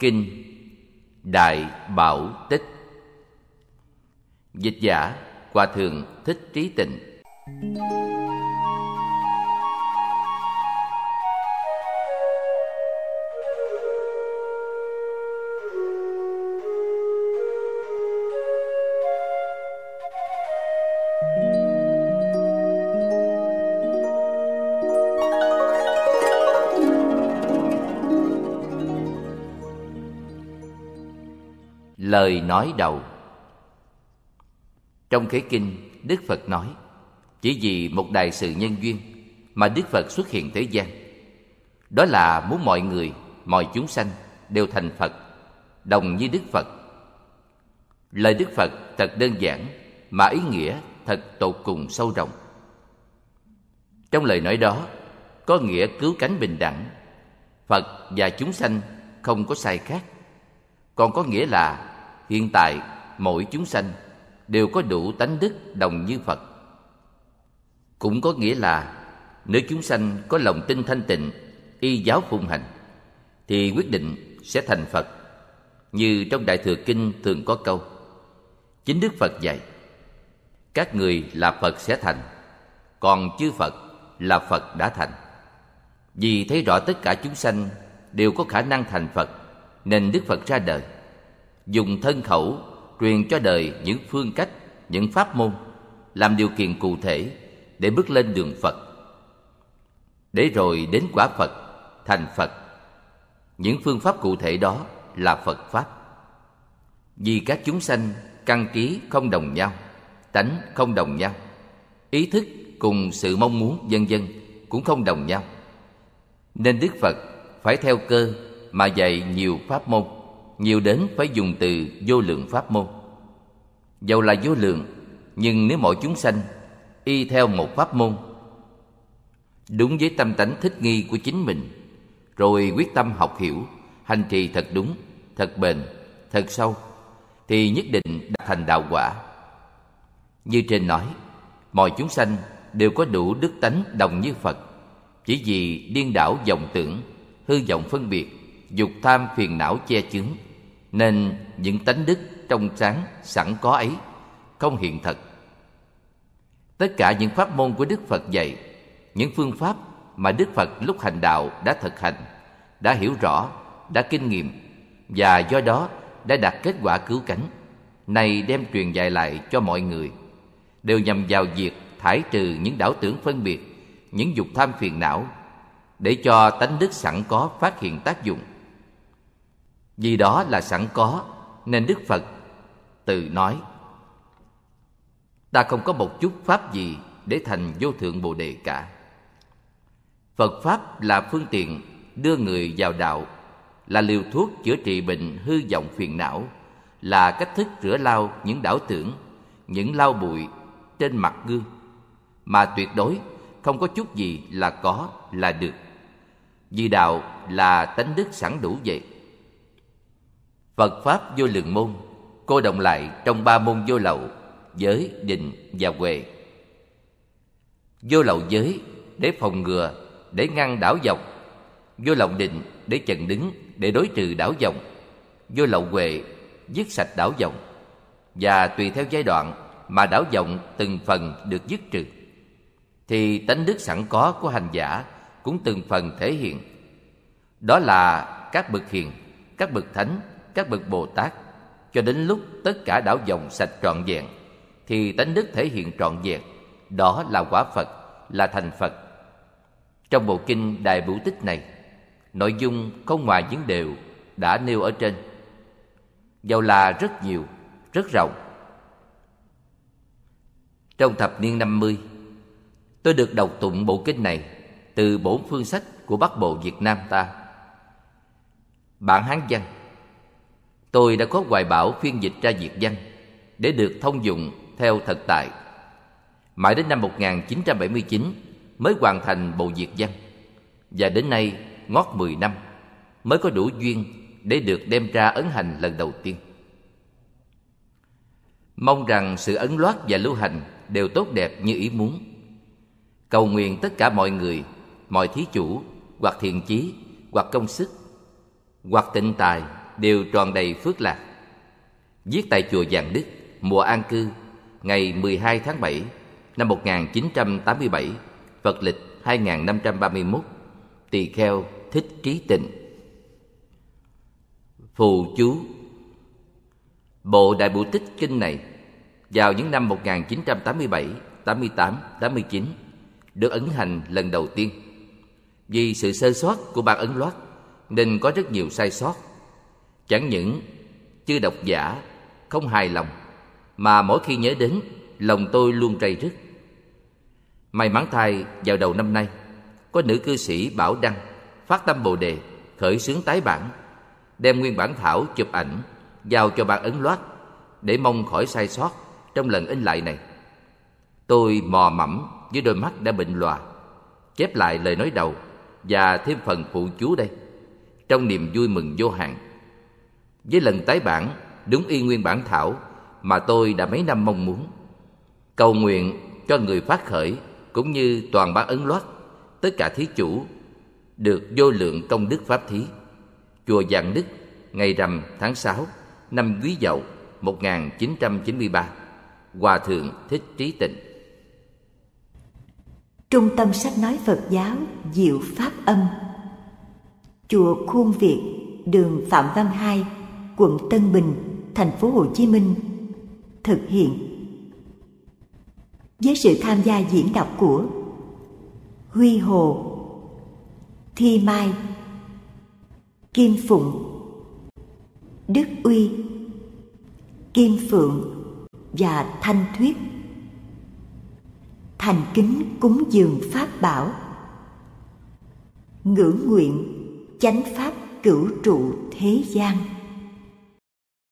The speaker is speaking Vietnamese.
Kinh Đại Bảo Tích Dịch giả Hòa Thượng Thích Trí Tịnh lời nói đầu trong khế kinh đức phật nói chỉ vì một đại sự nhân duyên mà đức phật xuất hiện thế gian đó là muốn mọi người mọi chúng sanh đều thành phật đồng như đức phật lời đức phật thật đơn giản mà ý nghĩa thật tột cùng sâu rộng trong lời nói đó có nghĩa cứu cánh bình đẳng phật và chúng sanh không có sai khác còn có nghĩa là hiện tại mỗi chúng sanh đều có đủ tánh đức đồng như phật cũng có nghĩa là nếu chúng sanh có lòng tin thanh tịnh y giáo phụng hành thì quyết định sẽ thành phật như trong đại thừa kinh thường có câu chính đức phật dạy các người là phật sẽ thành còn chư phật là phật đã thành vì thấy rõ tất cả chúng sanh đều có khả năng thành phật nên đức phật ra đời dùng thân khẩu truyền cho đời những phương cách những pháp môn làm điều kiện cụ thể để bước lên đường phật để rồi đến quả phật thành phật những phương pháp cụ thể đó là phật pháp vì các chúng sanh căn ký không đồng nhau tánh không đồng nhau ý thức cùng sự mong muốn vân dân cũng không đồng nhau nên đức phật phải theo cơ mà dạy nhiều pháp môn nhiều đến phải dùng từ vô lượng pháp môn dầu là vô lượng nhưng nếu mọi chúng sanh y theo một pháp môn đúng với tâm tánh thích nghi của chính mình rồi quyết tâm học hiểu hành trì thật đúng thật bền thật sâu thì nhất định đạt thành đạo quả như trên nói mọi chúng sanh đều có đủ đức tánh đồng như phật chỉ vì điên đảo vọng tưởng hư vọng phân biệt dục tham phiền não che chướng nên những tánh đức trong sáng sẵn có ấy không hiện thật tất cả những pháp môn của đức phật dạy những phương pháp mà đức phật lúc hành đạo đã thực hành đã hiểu rõ đã kinh nghiệm và do đó đã đạt kết quả cứu cánh này đem truyền dạy lại cho mọi người đều nhằm vào việc thải trừ những đảo tưởng phân biệt những dục tham phiền não để cho tánh đức sẵn có phát hiện tác dụng vì đó là sẵn có Nên Đức Phật tự nói Ta không có một chút pháp gì Để thành vô thượng Bồ Đề cả Phật Pháp là phương tiện đưa người vào đạo Là liều thuốc chữa trị bệnh hư vọng phiền não Là cách thức rửa lao những đảo tưởng Những lao bụi trên mặt gương Mà tuyệt đối không có chút gì là có là được Vì đạo là tánh đức sẵn đủ vậy Phật Pháp vô lượng môn Cô động lại trong ba môn vô lậu Giới, định và huệ Vô lậu giới để phòng ngừa Để ngăn đảo dòng Vô lậu định để chặn đứng Để đối trừ đảo dòng Vô lậu huệ dứt sạch đảo dòng Và tùy theo giai đoạn Mà đảo dòng từng phần được dứt trừ Thì tánh đức sẵn có của hành giả Cũng từng phần thể hiện Đó là các bậc hiền Các bậc thánh các bậc Bồ Tát cho đến lúc tất cả đảo dòng sạch trọn vẹn thì tánh đức thể hiện trọn vẹn đó là quả Phật là thành Phật trong bộ kinh Đại Bửu Tích này nội dung không ngoài những điều đã nêu ở trên dầu là rất nhiều rất rộng trong thập niên 50 tôi được đọc tụng bộ kinh này từ bổn phương sách của Bắc Bộ Việt Nam ta bản Hán văn tôi đã có hoài bảo phiên dịch ra diệt văn để được thông dụng theo thật tại. Mãi đến năm 1979 mới hoàn thành bộ diệt văn và đến nay ngót 10 năm mới có đủ duyên để được đem ra ấn hành lần đầu tiên. Mong rằng sự ấn loát và lưu hành đều tốt đẹp như ý muốn. Cầu nguyện tất cả mọi người, mọi thí chủ, hoặc thiện chí, hoặc công sức, hoặc tịnh tài, đều tròn đầy phước lạc. Viết tại chùa Giàng Đức, mùa an cư, ngày 12 tháng 7 năm 1987, Phật lịch 2531, tỳ kheo thích trí tịnh. Phù chú Bộ Đại Bộ Tích Kinh này vào những năm 1987, 88, 89 được ấn hành lần đầu tiên. Vì sự sơ sót của ban ấn loát nên có rất nhiều sai sót chẳng những chưa độc giả không hài lòng mà mỗi khi nhớ đến lòng tôi luôn trầy rứt may mắn thay vào đầu năm nay có nữ cư sĩ bảo đăng phát tâm bồ đề khởi xướng tái bản đem nguyên bản thảo chụp ảnh giao cho bạn ấn loát để mong khỏi sai sót trong lần in lại này tôi mò mẫm với đôi mắt đã bệnh lòa chép lại lời nói đầu và thêm phần phụ chú đây trong niềm vui mừng vô hạn với lần tái bản đúng y nguyên bản thảo mà tôi đã mấy năm mong muốn. Cầu nguyện cho người phát khởi cũng như toàn ban ấn loát, tất cả thí chủ được vô lượng công đức pháp thí. Chùa Giàng Đức, ngày rằm tháng sáu năm Quý Dậu một nghìn chín chín trăm mươi ba Hòa thượng Thích Trí Tịnh. Trung tâm sách nói Phật giáo Diệu Pháp Âm Chùa Khuôn Việt, đường Phạm Văn Hai, quận Tân Bình, thành phố Hồ Chí Minh thực hiện với sự tham gia diễn đọc của Huy Hồ, Thi Mai, Kim Phụng, Đức Uy, Kim Phượng và Thanh Thuyết. Thành kính cúng dường Pháp bảo. Ngưỡng nguyện chánh Pháp cửu trụ thế gian.